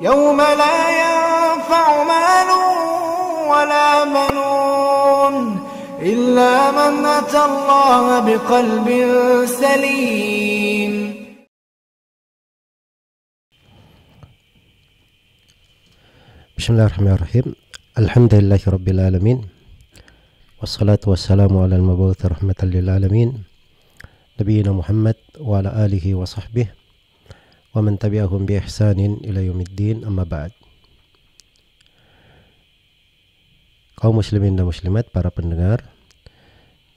يوم لا ينفع مال ولا بنون إلا من أتى الله بقلب سليم بسم الله الرحمن الرحيم الحمد لله رب العالمين والصلاة والسلام على المبعوث رحمة للعالمين نبينا محمد وعلى آله وصحبه ومن تبعهم بإحسان إلى يوم الدين أما بعد kaum muslimin dan muslimat para pendengar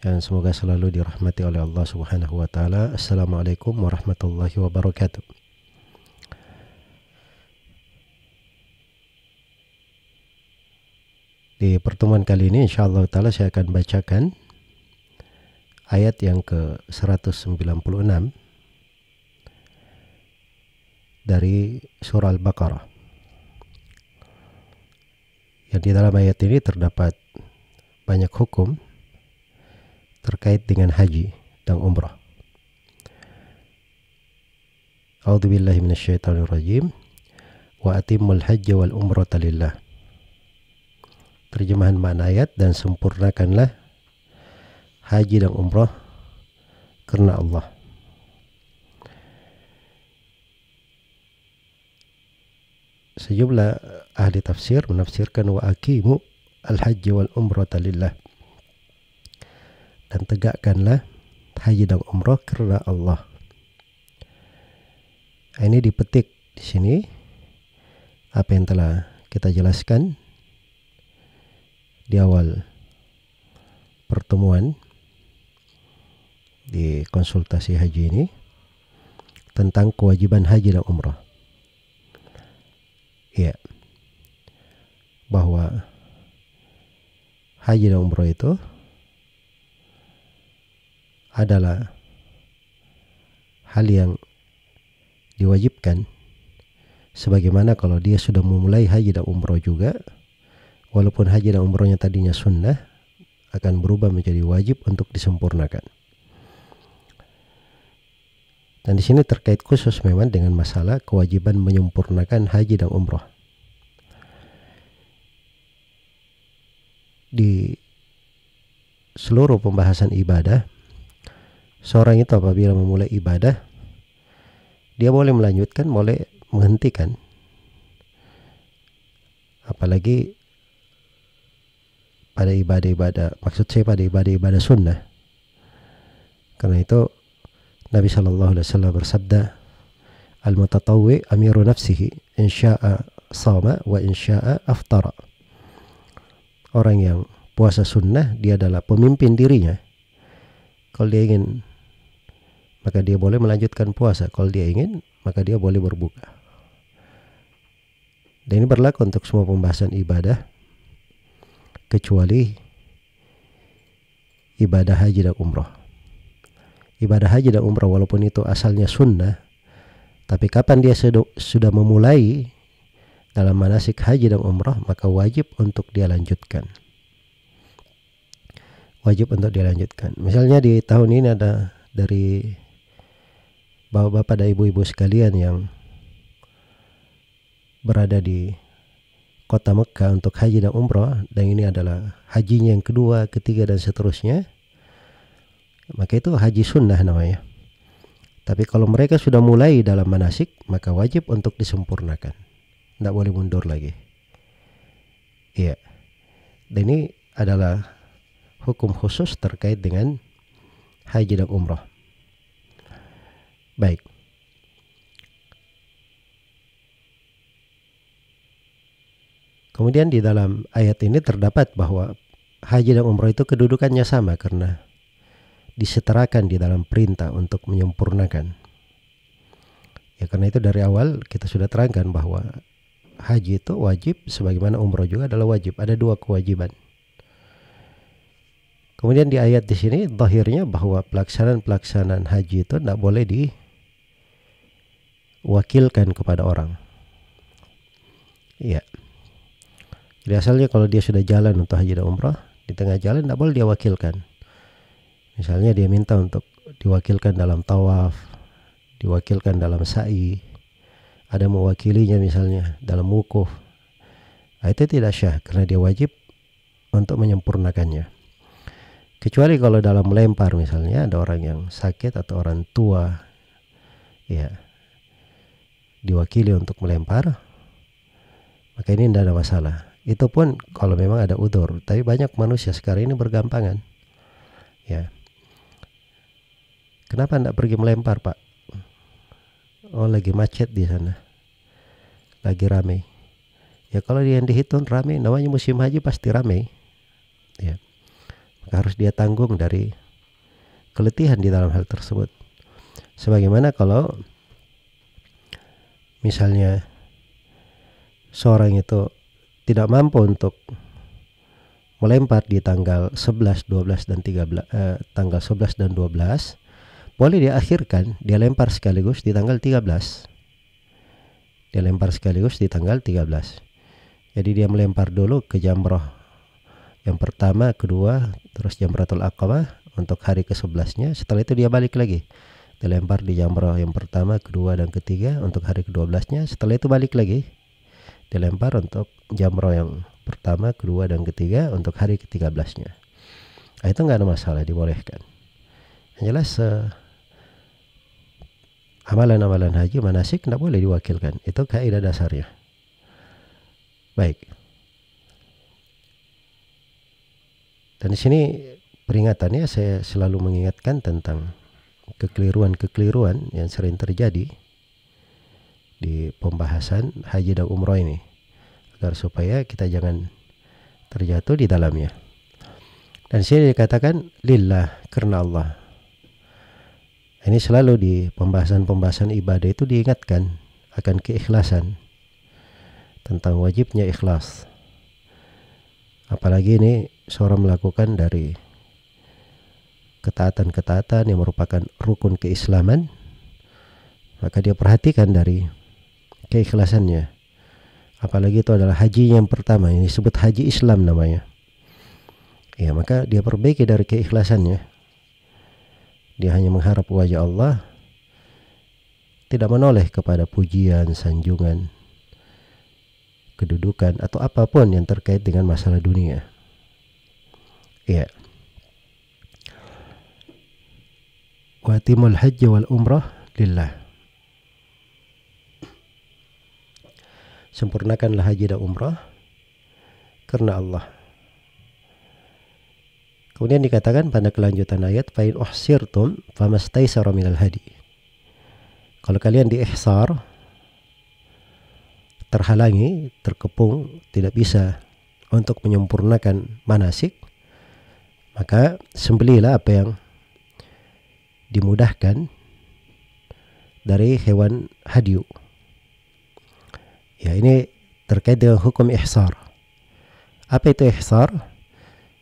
yang semoga selalu dirahmati oleh Allah Subhanahu wa taala. Assalamualaikum warahmatullahi wabarakatuh. Di pertemuan kali ini insyaallah taala saya akan bacakan ayat yang ke 196 dari surah Al-Baqarah. Yang di dalam ayat ini terdapat banyak hukum terkait dengan haji dan umrah. A'udzubillahi rajim Wa atimul hajja wal umrata lillah. Terjemahan makna ayat dan sempurnakanlah haji dan umrah karena Allah. sejumlah ahli tafsir menafsirkan wa akimu al-hajj wal umrata lillah dan tegakkanlah haji dan umrah karena Allah. Ini dipetik di sini apa yang telah kita jelaskan di awal pertemuan di konsultasi haji ini tentang kewajiban haji dan umrah. Iya. Bahwa haji dan umroh itu adalah hal yang diwajibkan sebagaimana kalau dia sudah memulai haji dan umroh juga walaupun haji dan umrohnya tadinya sunnah akan berubah menjadi wajib untuk disempurnakan. Dan di sini terkait khusus memang dengan masalah kewajiban menyempurnakan haji dan umroh. Di seluruh pembahasan ibadah, seorang itu apabila memulai ibadah, dia boleh melanjutkan, boleh menghentikan. Apalagi pada ibadah-ibadah, maksud saya pada ibadah-ibadah sunnah. Karena itu Nabi Shallallahu Alaihi Wasallam bersabda, al mutatawwi amiru nafsihi insya'a sama wa insya'a aftara orang yang puasa sunnah dia adalah pemimpin dirinya kalau dia ingin maka dia boleh melanjutkan puasa kalau dia ingin maka dia boleh berbuka dan ini berlaku untuk semua pembahasan ibadah kecuali ibadah haji dan umroh ibadah haji dan umrah walaupun itu asalnya sunnah tapi kapan dia sudah memulai dalam manasik haji dan umrah maka wajib untuk dia lanjutkan wajib untuk dia lanjutkan misalnya di tahun ini ada dari bapak-bapak dan ibu-ibu sekalian yang berada di kota Mekah untuk haji dan umrah dan ini adalah hajinya yang kedua, ketiga dan seterusnya maka itu haji sunnah namanya tapi kalau mereka sudah mulai dalam manasik maka wajib untuk disempurnakan tidak boleh mundur lagi iya dan ini adalah hukum khusus terkait dengan haji dan umroh. baik Kemudian di dalam ayat ini terdapat bahwa haji dan umroh itu kedudukannya sama karena disetarakan di dalam perintah untuk menyempurnakan. Ya karena itu dari awal kita sudah terangkan bahwa haji itu wajib sebagaimana umroh juga adalah wajib. Ada dua kewajiban. Kemudian di ayat di sini zahirnya bahwa pelaksanaan-pelaksanaan haji itu tidak boleh diwakilkan kepada orang. Iya. Jadi asalnya kalau dia sudah jalan untuk haji dan umroh di tengah jalan tidak boleh dia wakilkan. Misalnya dia minta untuk diwakilkan dalam tawaf, diwakilkan dalam sa'i, ada mewakilinya misalnya dalam wukuf. Nah, itu tidak syah karena dia wajib untuk menyempurnakannya. Kecuali kalau dalam melempar misalnya ada orang yang sakit atau orang tua ya diwakili untuk melempar maka ini tidak ada masalah. Itu pun kalau memang ada udur, tapi banyak manusia sekarang ini bergampangan. Ya. Kenapa tidak pergi melempar pak? Oh lagi macet di sana, lagi ramai. Ya kalau dia yang dihitung ramai, namanya musim haji pasti ramai. Ya, maka harus dia tanggung dari keletihan di dalam hal tersebut. Sebagaimana kalau misalnya seorang itu tidak mampu untuk melempar di tanggal 11, 12 dan 13 eh, tanggal 11 dan 12 boleh dia akhirkan, dia lempar sekaligus di tanggal 13. Dia lempar sekaligus di tanggal 13. Jadi dia melempar dulu ke jamroh yang pertama, kedua, terus jamratul aqabah untuk hari ke-11-nya. Setelah itu dia balik lagi. dilempar di jamroh yang pertama, kedua, dan ketiga untuk hari ke-12-nya. Setelah itu balik lagi. dilempar untuk jamroh yang pertama, kedua, dan ketiga untuk hari ke-13-nya. Nah, itu nggak ada masalah, dibolehkan. Yang jelas uh, amalan-amalan haji manasik tidak boleh diwakilkan itu kaidah dasarnya baik dan di sini peringatannya saya selalu mengingatkan tentang kekeliruan-kekeliruan yang sering terjadi di pembahasan haji dan umroh ini agar supaya kita jangan terjatuh di dalamnya dan sini dikatakan lillah karena Allah ini selalu di pembahasan-pembahasan ibadah itu diingatkan akan keikhlasan tentang wajibnya ikhlas. Apalagi ini seorang melakukan dari ketaatan-ketaatan yang merupakan rukun keislaman, maka dia perhatikan dari keikhlasannya. Apalagi itu adalah haji yang pertama, ini disebut haji Islam namanya. Ya, maka dia perbaiki dari keikhlasannya. Dia hanya mengharap wajah Allah, tidak menoleh kepada pujian, sanjungan, kedudukan, atau apapun yang terkait dengan masalah dunia. Ya, Wa timul hajj wal umrah lillah. Sempurnakanlah haji dan umrah karena Allah. Kemudian dikatakan pada kelanjutan ayat fa'in uhsirtum famastaisara minal hadi. Kalau kalian diihsar terhalangi, terkepung, tidak bisa untuk menyempurnakan manasik, maka sembelilah apa yang dimudahkan dari hewan hadiu. Ya, ini terkait dengan hukum ihsar. Apa itu ihsar?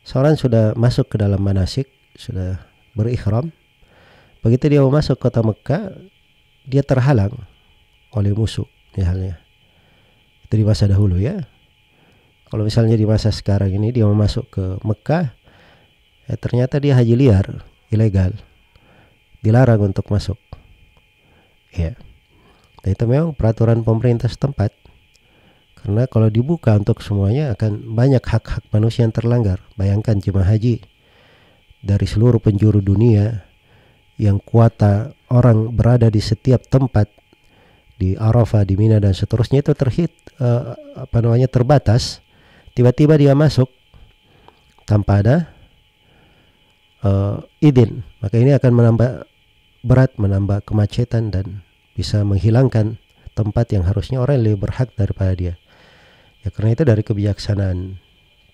seorang sudah masuk ke dalam manasik, sudah berikhram. Begitu dia mau masuk kota Mekah, dia terhalang oleh musuh, misalnya. Ya itu di masa dahulu ya. Kalau misalnya di masa sekarang ini dia mau masuk ke Mekah, ya ternyata dia haji liar, ilegal. Dilarang untuk masuk. Ya. Dan nah, itu memang peraturan pemerintah setempat. Karena kalau dibuka untuk semuanya akan banyak hak-hak manusia yang terlanggar. Bayangkan jemaah haji dari seluruh penjuru dunia yang kuota orang berada di setiap tempat di Arafah, di Mina dan seterusnya itu terhit uh, apa namanya terbatas. Tiba-tiba dia masuk tanpa ada uh, izin, maka ini akan menambah berat, menambah kemacetan dan bisa menghilangkan tempat yang harusnya orang yang lebih berhak daripada dia. Ya, karena itu dari kebijaksanaan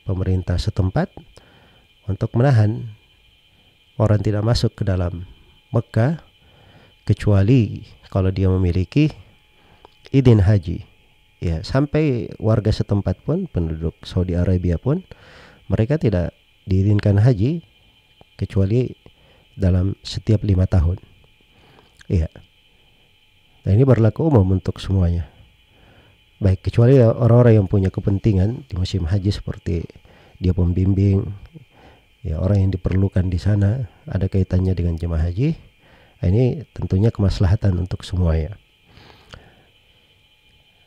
pemerintah setempat untuk menahan orang tidak masuk ke dalam Mekah kecuali kalau dia memiliki izin haji. Ya, sampai warga setempat pun penduduk Saudi Arabia pun mereka tidak diizinkan haji kecuali dalam setiap lima tahun. Iya. Nah, ini berlaku umum untuk semuanya baik kecuali orang-orang yang punya kepentingan di musim haji seperti dia pembimbing ya orang yang diperlukan di sana ada kaitannya dengan jemaah haji nah, ini tentunya kemaslahatan untuk semuanya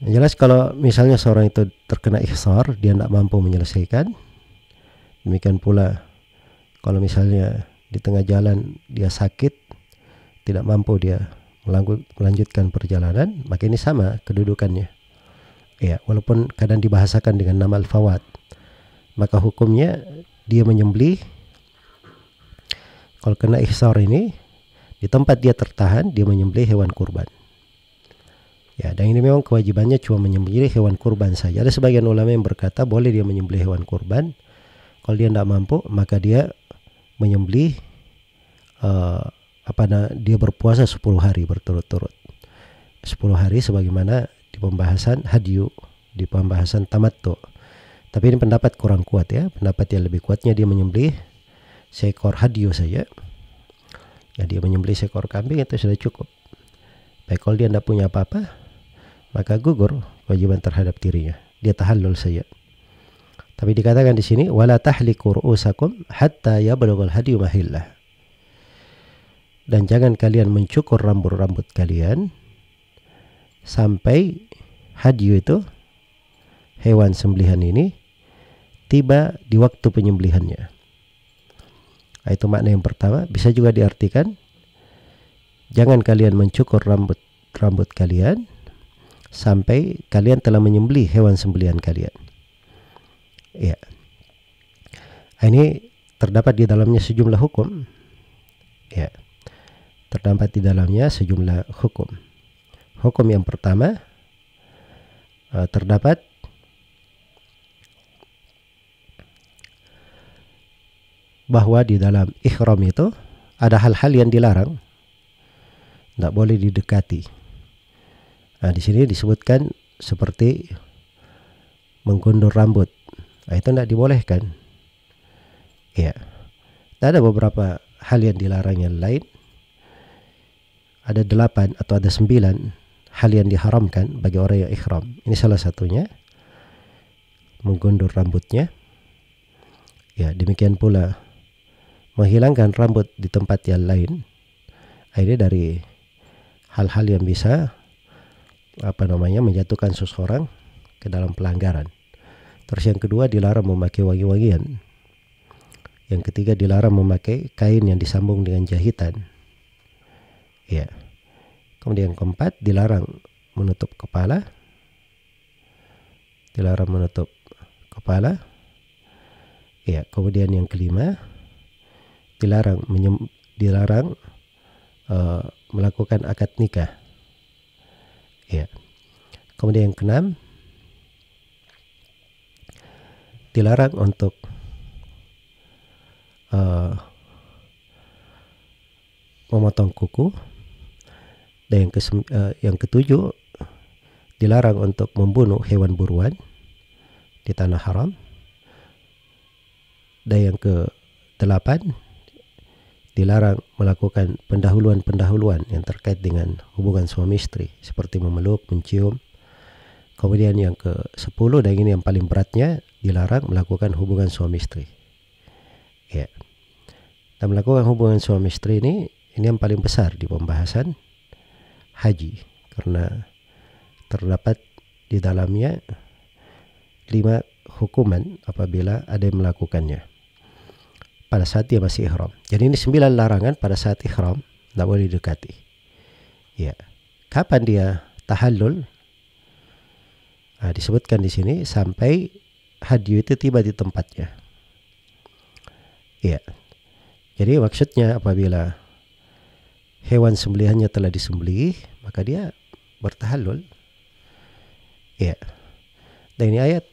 yang jelas kalau misalnya seorang itu terkena ihsar dia tidak mampu menyelesaikan demikian pula kalau misalnya di tengah jalan dia sakit tidak mampu dia melanjutkan perjalanan maka ini sama kedudukannya ya walaupun kadang dibahasakan dengan nama al-fawat maka hukumnya dia menyembelih kalau kena ihsar ini di tempat dia tertahan dia menyembelih hewan kurban ya dan ini memang kewajibannya cuma menyembelih hewan kurban saja ada sebagian ulama yang berkata boleh dia menyembelih hewan kurban kalau dia tidak mampu maka dia menyembelih uh, apa dia berpuasa 10 hari berturut-turut 10 hari sebagaimana di pembahasan hadyu, di pembahasan tamattu. Tapi ini pendapat kurang kuat ya. Pendapat yang lebih kuatnya dia menyembelih seekor hadyu saja. Ya dia menyembelih seekor kambing itu sudah cukup. Baik kalau dia tidak punya apa-apa, maka gugur kewajiban terhadap dirinya. Dia tahallul saja. Tapi dikatakan di sini wala tahliku ru'usakum hatta yablughal hadyu mahillah. Dan jangan kalian mencukur rambut-rambut kalian sampai hadyu itu hewan sembelihan ini tiba di waktu penyembelihannya. Nah, itu makna yang pertama. Bisa juga diartikan jangan kalian mencukur rambut rambut kalian sampai kalian telah menyembelih hewan sembelihan kalian. Ya. Nah, ini terdapat di dalamnya sejumlah hukum. Ya. Terdapat di dalamnya sejumlah hukum. Hukum yang pertama eh, terdapat bahwa di dalam ihram itu ada hal-hal yang dilarang. Tidak boleh didekati. Nah, di sini disebutkan seperti menggundur rambut. Nah, itu tidak dibolehkan. Ya. Ada beberapa hal yang dilarang yang lain. Ada delapan atau ada sembilan hal yang diharamkan bagi orang yang ikhram. Ini salah satunya menggundur rambutnya. Ya, demikian pula menghilangkan rambut di tempat yang lain. Ini dari hal-hal yang bisa apa namanya menjatuhkan seseorang ke dalam pelanggaran. Terus yang kedua dilarang memakai wangi-wangian. Yang ketiga dilarang memakai kain yang disambung dengan jahitan. Ya. Yeah. Kemudian yang keempat, dilarang menutup kepala. Dilarang menutup kepala. Ya, kemudian yang kelima, dilarang menyem, dilarang uh, melakukan akad nikah. Ya. Kemudian yang keenam, dilarang untuk uh, memotong kuku dan yang, ke, uh, eh, yang ketujuh dilarang untuk membunuh hewan buruan di tanah haram. Dan yang ke delapan dilarang melakukan pendahuluan-pendahuluan yang terkait dengan hubungan suami istri seperti memeluk, mencium. Kemudian yang ke sepuluh, dan ini yang paling beratnya dilarang melakukan hubungan suami istri. Ya. Dan melakukan hubungan suami istri ini ini yang paling besar di pembahasan haji karena terdapat di dalamnya lima hukuman apabila ada yang melakukannya pada saat dia masih ihram. Jadi ini sembilan larangan pada saat ihram tidak boleh didekati. Ya, kapan dia tahallul? Nah, disebutkan di sini sampai hadyu itu tiba di tempatnya. Ya, jadi maksudnya apabila hewan sembelihannya telah disembelih, maka dia bertahalul. Ya. Dan ini ayat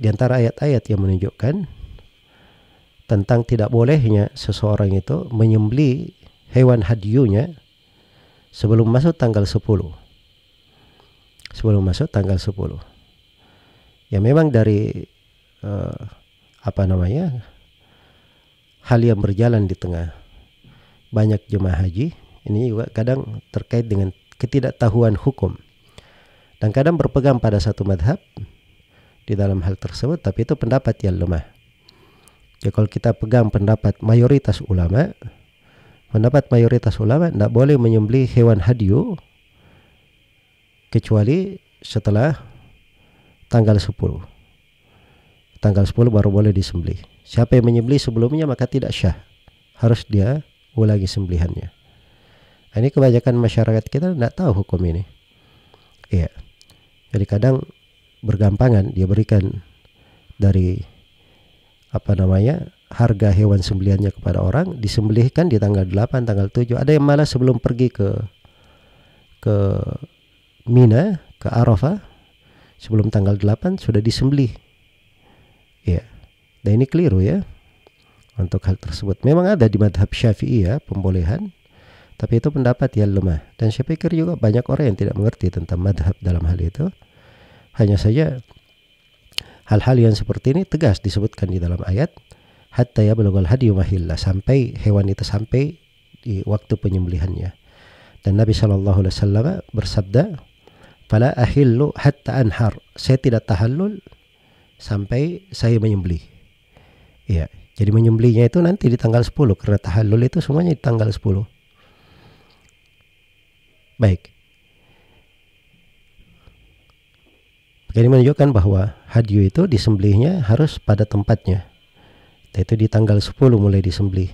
di antara ayat-ayat yang menunjukkan tentang tidak bolehnya seseorang itu menyembeli hewan hadyunya sebelum masuk tanggal 10. Sebelum masuk tanggal 10. Ya memang dari uh, apa namanya? hal yang berjalan di tengah banyak jemaah haji ini juga kadang terkait dengan ketidaktahuan hukum. Dan kadang berpegang pada satu madhab di dalam hal tersebut, tapi itu pendapat yang lemah. Ya kalau kita pegang pendapat mayoritas ulama, pendapat mayoritas ulama tidak boleh menyembelih hewan hadyu kecuali setelah tanggal 10. Tanggal 10 baru boleh disembelih. Siapa yang menyembelih sebelumnya maka tidak syah. Harus dia ulangi sembelihannya. Nah, ini kebanyakan masyarakat kita tidak tahu hukum ini. Iya. Jadi kadang bergampangan dia berikan dari apa namanya harga hewan sembeliannya kepada orang disembelihkan di tanggal 8 tanggal 7 ada yang malah sebelum pergi ke ke Mina ke Arafah sebelum tanggal 8 sudah disembelih ya dan ini keliru ya untuk hal tersebut memang ada di madhab syafi'i ya pembolehan tapi itu pendapat yang lemah. Dan saya pikir juga banyak orang yang tidak mengerti tentang madhab dalam hal itu. Hanya saja hal-hal yang seperti ini tegas disebutkan di dalam ayat. Hatta ya belogal hadiyu mahillah. Sampai hewan itu sampai di waktu penyembelihannya. Dan Nabi Shallallahu Alaihi Wasallam bersabda, "Fala ahillu hatta anhar." Saya tidak tahallul sampai saya menyembelih. Iya, jadi menyembelihnya itu nanti di tanggal 10 karena tahallul itu semuanya di tanggal 10. Baik. Ini menunjukkan bahwa hadyu itu disembelihnya harus pada tempatnya. Yaitu di tanggal 10 mulai disembelih.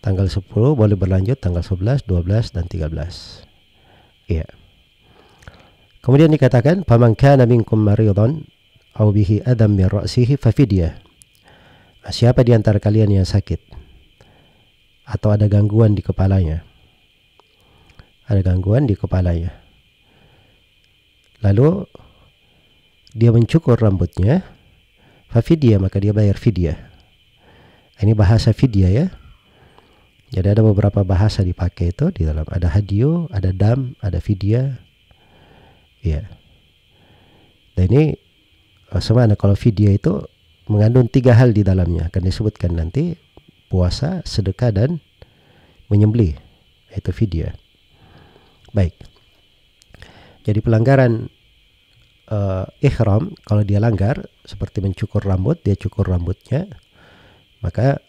Tanggal 10 boleh berlanjut tanggal 11, 12 dan 13. Iya. Kemudian dikatakan pamangkana minkum maridon au bihi adam min ra'sihi fafidyah. Nah, siapa di antara kalian yang sakit atau ada gangguan di kepalanya? ada gangguan di kepalanya. Lalu dia mencukur rambutnya, fafidia maka dia bayar fidyah. Ini bahasa fidyah ya. Jadi ada beberapa bahasa dipakai itu di dalam ada hadio, ada dam, ada fidyah. Ya. Dan ini eh, semana kalau fidyah itu mengandung tiga hal di dalamnya akan disebutkan nanti puasa, sedekah dan menyembelih. Itu fidyah. Baik. Jadi pelanggaran uh, ihram kalau dia langgar seperti mencukur rambut, dia cukur rambutnya, maka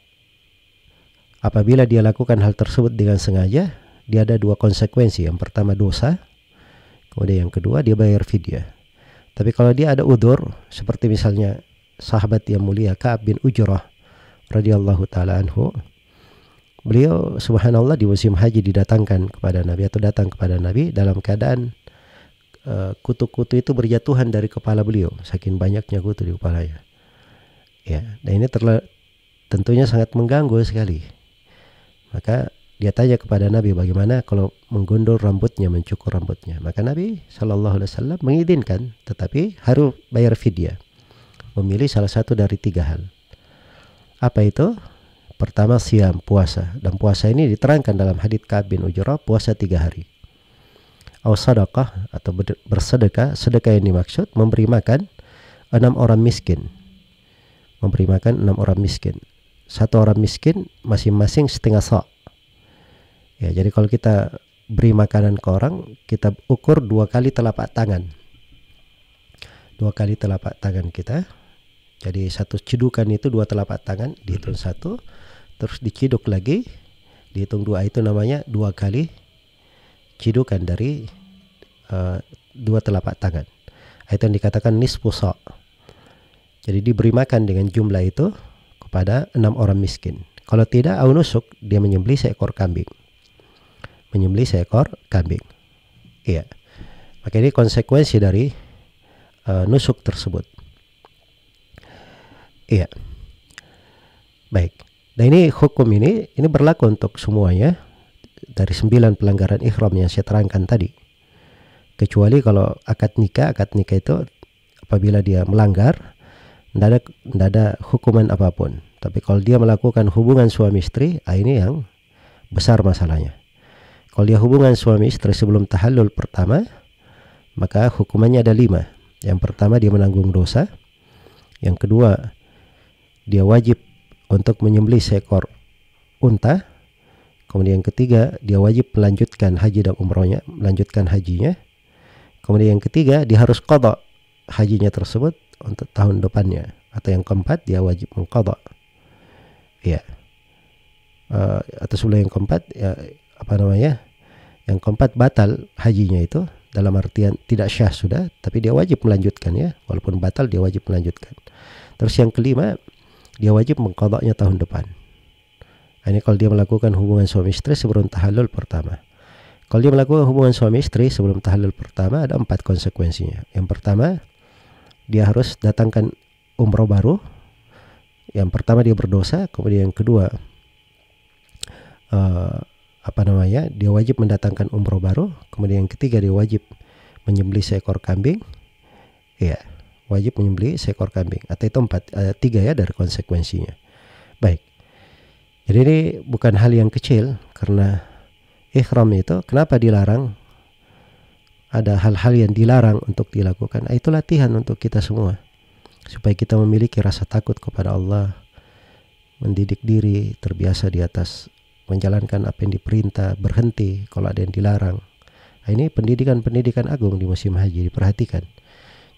apabila dia lakukan hal tersebut dengan sengaja, dia ada dua konsekuensi. Yang pertama dosa, kemudian yang kedua dia bayar fidyah. Tapi kalau dia ada udur, seperti misalnya sahabat yang mulia Ka'ab bin Ujrah radhiyallahu taala anhu, beliau subhanallah di musim haji didatangkan kepada Nabi atau datang kepada Nabi dalam keadaan eh, kutu-kutu uh, itu berjatuhan dari kepala beliau saking banyaknya kutu di kepalanya ya dan ini terla tentunya sangat mengganggu sekali maka dia tanya kepada Nabi bagaimana kalau menggundul rambutnya mencukur rambutnya maka Nabi Shallallahu Alaihi Wasallam mengizinkan tetapi harus bayar fidyah memilih salah satu dari tiga hal apa itu Pertama siam puasa dan puasa ini diterangkan dalam hadits Ka'ab bin puasa tiga hari. Au sadaqah atau bersedekah, sedekah yang dimaksud memberi makan enam orang miskin. Memberi makan enam orang miskin. Satu orang miskin masing-masing setengah sok. Ya, jadi kalau kita beri makanan ke orang, kita ukur dua kali telapak tangan. Dua kali telapak tangan kita. Jadi satu cedukan itu dua telapak tangan dihitung mm-hmm. satu terus diciduk lagi dihitung dua itu namanya dua kali cidukan dari uh, dua telapak tangan itu yang dikatakan nisfu so' jadi diberi makan dengan jumlah itu kepada enam orang miskin kalau tidak aunusuk dia menyembelih seekor kambing menyembelih seekor kambing iya maka ini konsekuensi dari uh, nusuk tersebut iya baik Nah ini hukum ini, ini berlaku untuk semuanya dari sembilan pelanggaran ikhram yang saya terangkan tadi. Kecuali kalau akad nikah, akad nikah itu apabila dia melanggar, tidak ada, tidak ada hukuman apapun. Tapi kalau dia melakukan hubungan suami istri, ah ini yang besar masalahnya. Kalau dia hubungan suami istri sebelum tahallul pertama, maka hukumannya ada lima. Yang pertama dia menanggung dosa. Yang kedua dia wajib untuk menyembelih seekor unta. Kemudian yang ketiga, dia wajib melanjutkan haji dan umrohnya, melanjutkan hajinya. Kemudian yang ketiga, dia harus kodok hajinya tersebut untuk tahun depannya. Atau yang keempat, dia wajib mengkodok. Ya. Uh, eh, atau sebelum yang keempat, ya, apa namanya? Yang keempat batal hajinya itu dalam artian tidak syah sudah, tapi dia wajib melanjutkan ya, walaupun batal dia wajib melanjutkan. Terus yang kelima, dia wajib mengkodoknya tahun depan. Ini kalau dia melakukan hubungan suami istri sebelum tahalul pertama. Kalau dia melakukan hubungan suami istri sebelum tahalul pertama ada empat konsekuensinya. Yang pertama, dia harus datangkan umroh baru. Yang pertama dia berdosa, kemudian yang kedua uh, apa namanya? Dia wajib mendatangkan umroh baru. Kemudian yang ketiga dia wajib menyembelih seekor kambing. Iya. Yeah wajib menyembeli seekor kambing atau itu empat uh, tiga ya dari konsekuensinya baik jadi ini bukan hal yang kecil karena ikhram itu kenapa dilarang ada hal-hal yang dilarang untuk dilakukan ah, itu latihan untuk kita semua supaya kita memiliki rasa takut kepada Allah mendidik diri terbiasa di atas menjalankan apa yang diperintah berhenti kalau ada yang dilarang nah, ini pendidikan-pendidikan agung di musim haji diperhatikan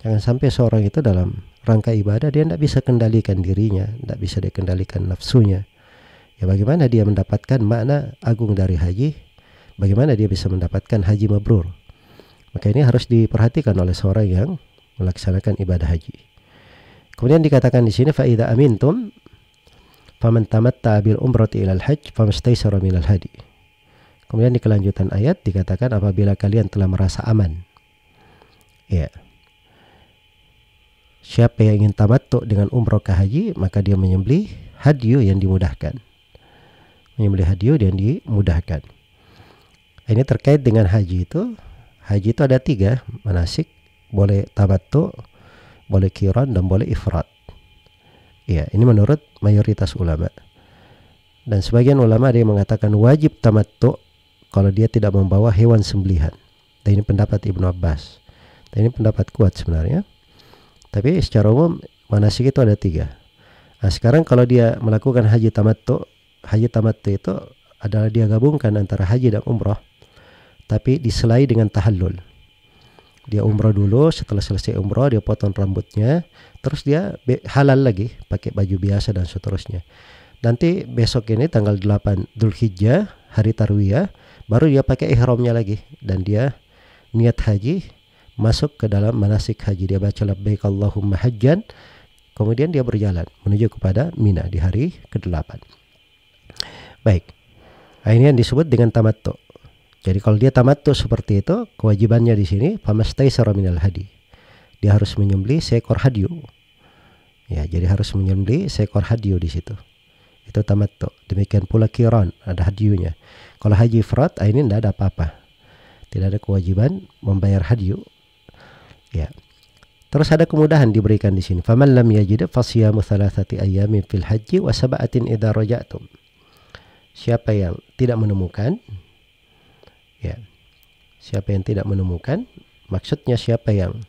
Jangan sampai seorang itu dalam rangka ibadah dia tidak bisa kendalikan dirinya, tidak bisa dikendalikan nafsunya. Ya bagaimana dia mendapatkan makna agung dari haji? Bagaimana dia bisa mendapatkan haji mabrur? Maka ini harus diperhatikan oleh seorang yang melaksanakan ibadah haji. Kemudian dikatakan di sini faida amintum faman tamatta bil umrati ilal hajj famastaisara minal hadi. Kemudian di kelanjutan ayat dikatakan apabila kalian telah merasa aman. Ya. Siapa yang ingin tamattu dengan umroh ke haji, maka dia menyembelih hadyu yang dimudahkan. Menyembelih hadyu yang dimudahkan. Ini terkait dengan haji itu. Haji itu ada tiga manasik. Boleh tamattu, boleh kiron, dan boleh ifrat. Ya, ini menurut mayoritas ulama. Dan sebagian ulama ada yang mengatakan wajib tamattu kalau dia tidak membawa hewan sembelihan. Dan ini pendapat Ibnu Abbas. Dan ini pendapat kuat sebenarnya. Tapi secara umum manasik itu ada tiga. Nah, sekarang kalau dia melakukan haji tamattu, haji tamattu itu adalah dia gabungkan antara haji dan umroh, tapi diselai dengan tahallul. Dia umroh dulu, setelah selesai umroh dia potong rambutnya, terus dia halal lagi pakai baju biasa dan seterusnya. Nanti besok ini tanggal 8 Dzulhijjah, hari Tarwiyah, baru dia pakai ihramnya lagi dan dia niat haji masuk ke dalam manasik haji. Dia baca labbaik Allahumma hajjan. Kemudian dia berjalan menuju kepada Mina di hari ke-8. Baik. Ini yang disebut dengan tamattu. Jadi kalau dia tamattu seperti itu, kewajibannya di sini famastai minal hadi. Dia harus menyembeli seekor hadyu. Ya, jadi harus menyembeli seekor hadyu di situ. Itu tamattu. Demikian pula kiron, ada hadyunya. Kalau haji frat ah, ini tidak ada apa-apa. Tidak ada kewajiban membayar hadyu Ya. Terus ada kemudahan diberikan di sini. Faman lam yajid fasiyamu thalathati ayyamin fil haji wa sab'atin idza raja'tum. Siapa yang tidak menemukan ya. Siapa yang tidak menemukan maksudnya siapa yang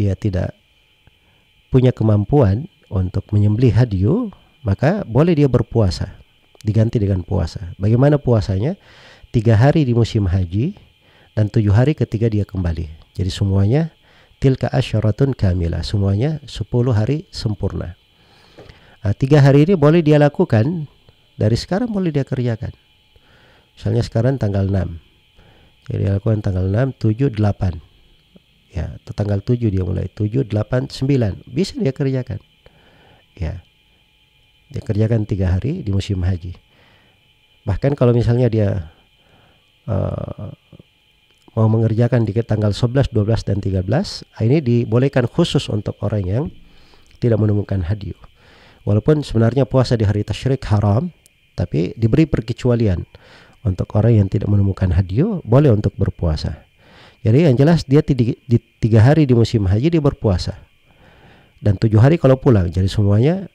dia tidak punya kemampuan untuk menyembelih hadyu, maka boleh dia berpuasa. Diganti dengan puasa. Bagaimana puasanya? Tiga hari di musim haji, dan tujuh hari ketika dia kembali. Jadi semuanya tilka asyaratun kamilah. Semuanya sepuluh hari sempurna. Nah, tiga hari ini boleh dia lakukan. Dari sekarang boleh dia kerjakan. Misalnya sekarang tanggal 6. Jadi dia lakukan tanggal 6, 7, 8. Ya, tanggal 7 dia mulai. 7, 8, 9. Bisa dia kerjakan. Ya. Dia kerjakan tiga hari di musim haji. Bahkan kalau misalnya dia uh, mau mengerjakan di tanggal 11, 12, dan 13 ah, ini dibolehkan khusus untuk orang yang tidak menemukan hadiu walaupun sebenarnya puasa di hari tasyrik haram tapi diberi perkecualian untuk orang yang tidak menemukan hadiu boleh untuk berpuasa jadi yang jelas dia di, tiga hari di musim haji dia berpuasa dan tujuh hari kalau pulang jadi semuanya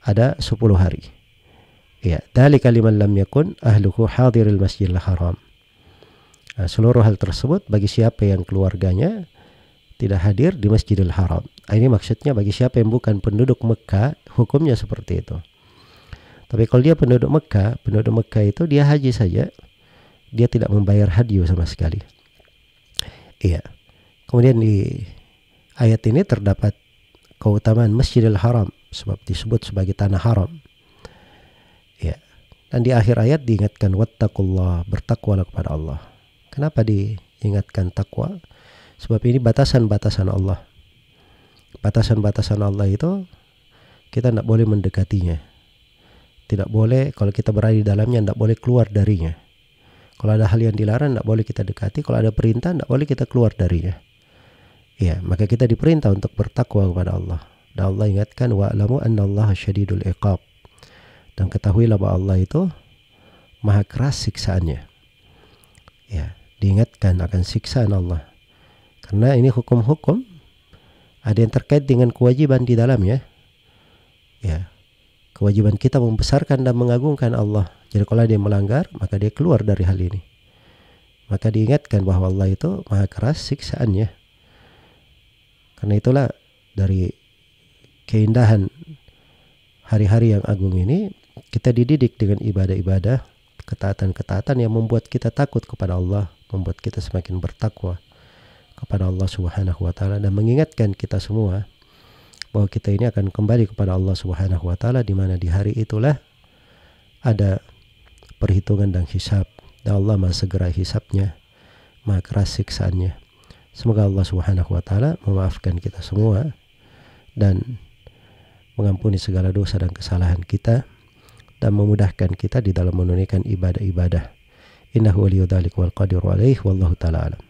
ada sepuluh hari ya dalika liman lam yakun ahluhu hadiril masjidil haram Nah, seluruh hal tersebut bagi siapa yang keluarganya tidak hadir di Masjidil Haram. Ah, ini maksudnya bagi siapa yang bukan penduduk Mekah, hukumnya seperti itu. Tapi kalau dia penduduk Mekah, penduduk Mekah itu dia haji saja. Dia tidak membayar haji sama sekali. Iya. Kemudian di ayat ini terdapat keutamaan Masjidil Haram sebab disebut sebagai tanah haram. Iya. Dan di akhir ayat diingatkan wattaqullah, bertakwalah kepada Allah. Kenapa diingatkan takwa? Sebab ini batasan-batasan Allah. Batasan-batasan Allah itu kita tidak boleh mendekatinya. Tidak boleh kalau kita berada di dalamnya tidak boleh keluar darinya. Kalau ada hal yang dilarang tidak boleh kita dekati, kalau ada perintah tidak boleh kita keluar darinya. Ya, maka kita diperintah untuk bertakwa kepada Allah. Dan Allah ingatkan wa wa'lamu annallaha syadidul iqab. Dan ketahuilah bahwa Allah itu maha keras siksaannya. Ya, diingatkan akan siksaan Allah. Karena ini hukum-hukum ada yang terkait dengan kewajiban di dalamnya. Ya. Kewajiban kita membesarkan dan mengagungkan Allah. Jadi kalau dia melanggar, maka dia keluar dari hal ini. Maka diingatkan bahwa Allah itu maha keras siksaannya. Karena itulah dari keindahan hari-hari yang agung ini, kita dididik dengan ibadah-ibadah, ketaatan-ketaatan yang membuat kita takut kepada Allah membuat kita semakin bertakwa kepada Allah Subhanahu wa taala dan mengingatkan kita semua bahwa kita ini akan kembali kepada Allah Subhanahu wa taala di mana di hari itulah ada perhitungan dan hisab dan Allah Maha segera hisabnya Maha keras siksaannya semoga Allah Subhanahu wa taala memaafkan kita semua dan mengampuni segala dosa dan kesalahan kita dan memudahkan kita di dalam menunaikan ibadah-ibadah إنه ولي ذلك والقادر عليه والله تعالى أعلم